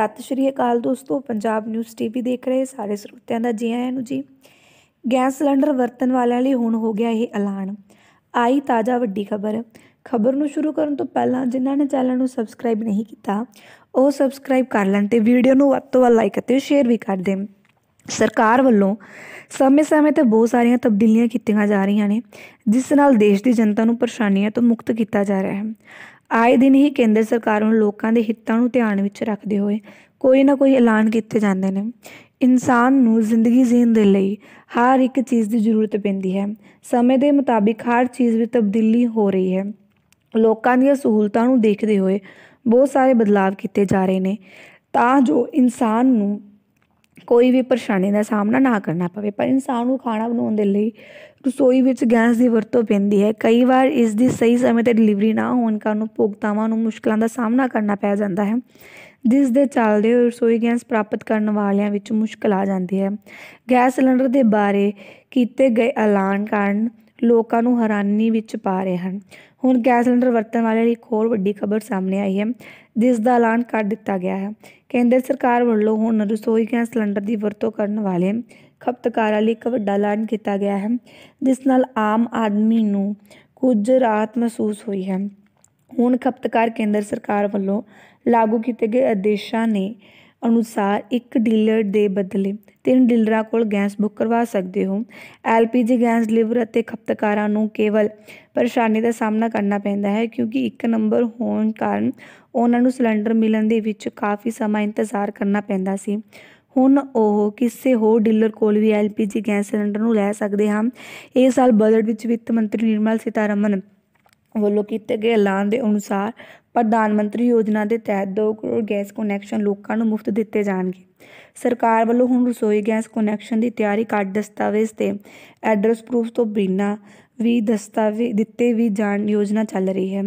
ਸਤਿ ਸ਼੍ਰੀ ਅਕਾਲ ਦੋਸਤੋ Punjab news TV ਦੇਖ ਰਹੇ ਸਾਰੇ ਸਰੋਤਿਆਂ ਦਾ ਜੀ ਆਇਆਂ ਨੂੰ ਜੀ ਗੈਸ ਸਿਲੰਡਰ ਵਰਤਣ ਵਾਲਿਆਂ ਲਈ ਹੁਣ ਹੋ ਗਿਆ ਇਹ ਐਲਾਨ ਆਈ ਤਾਜ਼ਾ ਵੱਡੀ ਖਬਰ ਖਬਰ ਨੂੰ ਸ਼ੁਰੂ ਕਰਨ ਤੋਂ ਪਹਿਲਾਂ ਜਿਨ੍ਹਾਂ ਨੇ ਚੈਨਲ ਨੂੰ ਸਬਸਕ੍ਰਾਈਬ ਨਹੀਂ ਕੀਤਾ ਉਹ ਸਬਸਕ੍ਰਾਈਬ ਕਰ ਲੈਣ ਤੇ ਵੀਡੀਓ ਨੂੰ ਵੱਧ ਤੋਂ ਵੱਧ ਲਾਈਕ ਅਤੇ ਸ਼ੇਅਰ ਵੀ ਕਰ ਦੇ ਸਰਕਾਰ ਵੱਲੋਂ ਸਮੇਂ-ਸਮੇਂ ਤੇ ਬਹੁਤ ਸਾਰੀਆਂ ਤਬਦੀਲੀਆਂ ਕੀਤੀਆਂ ਜਾ ਰਹੀਆਂ ਨੇ ਜਿਸ ਨਾਲ ਦੇਸ਼ ਦੀ ਜਨਤਾ ਨੂੰ ਪਰੇਸ਼ਾਨੀਆਂ ਤੋਂ ਮੁਕਤ ਕੀਤਾ ਜਾ ਰਿਹਾ ਹੈ ਆਏ ਦਿਨ ਹੀ ਕੇਂਦਰ ਸਰਕਾਰ ਨੂੰ ਲੋਕਾਂ ਦੇ ਹਿੱਤਾਂ ਨੂੰ ਧਿਆਨ ਵਿੱਚ ਰੱਖਦੇ ਹੋਏ ਕੋਈ ਨਾ ਕੋਈ ਐਲਾਨ ਕੀਤੇ ਜਾਂਦੇ ਨੇ ਇਨਸਾਨ ਨੂੰ ਜ਼ਿੰਦਗੀ ਜੀਣ ਦੇ ਲਈ ਹਰ ਇੱਕ ਚੀਜ਼ ਦੀ ਜ਼ਰੂਰਤ ਪੈਂਦੀ ਹੈ ਸਮੇਂ ਦੇ ਮੁਤਾਬਿਕ ਹਰ ਚੀਜ਼ ਵਿੱਚ ਤਬਦੀਲੀ ਹੋ ਰਹੀ ਹੈ ਲੋਕਾਂ ਦੀਆਂ ਸਹੂਲਤਾਂ ਨੂੰ ਦੇਖਦੇ ਹੋਏ ਬਹੁਤ ਸਾਰੇ ਬਦਲਾਅ ਕੀਤੇ ਜਾ ਰਹੇ ਨੇ ਤਾਂ ਜੋ ਇਨਸਾਨ ਨੂੰ ਕੋਈ ਵੀ ਪਰੇਸ਼ਾਨੀ ਦਾ ਸਾਹਮਣਾ ਨਾ ਕਰਨਾ ਪਵੇ ਪਰ ਇਨਸਾਨ ਨੂੰ ਖਾਣਾ ਬਣਾਉਣ ਦੇ ਲਈ ਰਸੋਈ ਵਿੱਚ ਗੈਸ ਦੀ ਵਰਤੋਂ ਪੈਂਦੀ ਹੈ ਕਈ ਵਾਰ ਇਸ ਦੀ ਸਹੀ ਸਮੇਂ ਤੇ ਡਿਲੀਵਰੀ ਨਾ ਹੋਣ ਕਾਰਨ ਉਪਭੋਗਤਾਵਾਂ ਨੂੰ ਮੁਸ਼ਕਲਾਂ ਦਾ ਸਾਹਮਣਾ ਕਰਨਾ ਪੈ ਜਾਂਦਾ ਹੈ ਜਿਸ ਦੇ ਚੱਲਦੇ ਰਸੋਈ ਗੈਸ ਪ੍ਰਾਪਤ ਕਰਨ ਵਾਲਿਆਂ ਵਿੱਚ ਮੁਸ਼ਕਲ ਆ ਜਾਂਦੀ ਹੈ ਗੈਸ ਸਿਲੰਡਰ ਦੇ ਬਾਰੇ ਕੀਤੇ ਗਏ ਐਲਾਨ ਕਾਰਨ ਲੋਕਾਂ ਨੂੰ ਹੈਰਾਨੀ ਵਿੱਚ ਪਾ ਰਹੇ ਹਨ ਹੁਣ ਗੈਸ ਸਿਲੰਡਰ ਵਰਤਣ ਵਾਲਿਆਂ ਲਈ ਇੱਕ ਹੋਰ ਵੱਡੀ ਖਬਰ ਸਾਹਮਣੇ ਆਈ ਹੈ ਜਿਸ ਦਾ ਐਲਾਨ ਕਰ ਦਿੱਤਾ ਗਿਆ ਹੈ ਕੇਂਦਰ ਸਰਕਾਰ ਵੱਲੋਂ ਹੁਣ ਰਸੋਈ ਗੈਸ ਸਿਲੰਡਰ ਦੀ ਵਰਤੋਂ ਕਰਨ ਵਾਲੇ ਖਪਤਕਾਰਾਂ ਲਈ ਇੱਕ ਵੱਡਾ ਐਲਾਨ ਕੀਤਾ ਗਿਆ ਹੈ ਜਿਸ ਨਾਲ ਆਮ ਆਦਮੀ ਨੂੰ ਕੁਝ ਰਾਹਤ ਮਹਿਸੂਸ ਹੋਈ ਹੈ ਹੁਣ ਖਪਤਕਾਰ ਕੇਂਦਰ ਸਰਕਾਰ ਵੱਲੋਂ ਲਾਗੂ ਕੀਤੇ ਗਏ ਆਦੇਸ਼ਾਂ ਨੇ ਅਨੁਸਾਰ ਇੱਕ ਡੀਲਰ ਦੇ ਬਦਲੇ ਤਿੰਨ ਡੀਲਰਾਂ ਕੋਲ ਗੈਸ ਬੁੱਕ ਕਰਵਾ ਸਕਦੇ ਹੋ ਐਲਪੀਜੀ ਗੈਸ ਡਿਲੀਵਰ ਅਤੇ ਖਪਤਕਾਰਾਂ ਨੂੰ ਕੇਵਲ ਪਰੇਸ਼ਾਨੀ ਦਾ ਸਾਹਮਣਾ ਕਰਨਾ ਪੈਂਦਾ ਹੈ ਕਿਉਂਕਿ ਇੱਕ ਨੰਬਰ ਹੋਣ ਕਾਰਨ ਉਹਨਾਂ ਨੂੰ ਸਿਲੰਡਰ ਮਿਲਣ ਦੇ ਵਿੱਚ ਕਾਫੀ ਸਮਾਂ ਇੰਤਜ਼ਾਰ ਕਰਨਾ ਪੈਂਦਾ ਸੀ ਹੁਣ ਉਹ ਕਿਸੇ ਹੋਰ ਡੀਲਰ ਕੋਲ ਵੀ ਐਲਪੀਜੀ ਗੈਸ ਸਿਲੰਡਰ ਨੂੰ ਲੈ ਸਕਦੇ ਹਨ ਇਹ ਸਾਲ ਬਜਟ ਵਿੱਚ ਵਿੱਤ ਮੰਤਰੀ ਨਿਰਮਲ ਸੀਤਾਰਮਨ ਵੱਲੋਂ ਕੀਤੇ ਗਏ ਐਲਾਨ ਦੇ ਅਨੁਸਾਰ ਪ੍ਰਧਾਨ ਮੰਤਰੀ ਯੋਜਨਾ ਦੇ ਤਹਿਤ 2 ਕਰੋੜ ਗੈਸ ਕਨੈਕਸ਼ਨ ਲੋਕਾਂ ਨੂੰ ਮੁਫਤ ਦਿੱਤੇ ਜਾਣਗੇ ਸਰਕਾਰ ਵੱਲੋਂ ਹੁਣ ਰਸੋਈ ਗੈਸ ਕਨੈਕਸ਼ਨ ਦੀ ਤਿਆਰੀ ਕਾਰਡ ਦਸਤਾਵੇਜ਼ ਤੇ ਐਡਰੈਸ ਪ੍ਰੂਫ ਤੋਂ ਬਿਨਾਂ ਵੀ ਦਸਤਾਵੇਜ਼ ਦਿੱਤੇ ਵੀ ਜਾਣ ਯੋਜਨਾ ਚੱਲ ਰਹੀ ਹੈ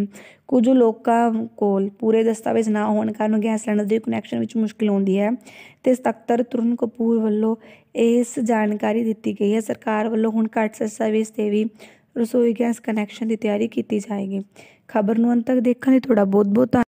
ਕੁਝ ਲੋਕਾਂ ਕੋਲ ਪੂਰੇ ਦਸਤਾਵੇਜ਼ ਨਾ ਹੋਣ ਕਾਰਨ ਗੈਸ ਸਿਲੰਡਰ ਦੇ ਕਨੈਕਸ਼ਨ ਵਿੱਚ ਮੁਸ਼ਕਲ ਆਉਂਦੀ ਹੈ ਤੇ ਸਕੱਤਰ ਤੁਰਨ ਕਪੂਰ ਵੱਲੋਂ ਇਸ ਜਾਣਕਾਰੀ ਦਿੱਤੀ ਗਈ ਹੈ ਸਰਕਾਰ ਵੱਲੋਂ ਹੁਣ ਕਾਰਡ ਦਸਤਾਵੇਜ਼ ਤੇ ਵੀ ਰਸੋਈ ਗੈਸ ਕਨੈਕਸ਼ਨ ਦੀ ਤਿਆਰੀ ਕੀਤੀ ਜਾਏਗੀ ਖਬਰ ਨੂੰ ਅੰਤ ਤੱਕ ਦੇਖਣ ਲਈ ਤੁਹਾਡਾ ਬਹੁਤ ਬਹੁਤ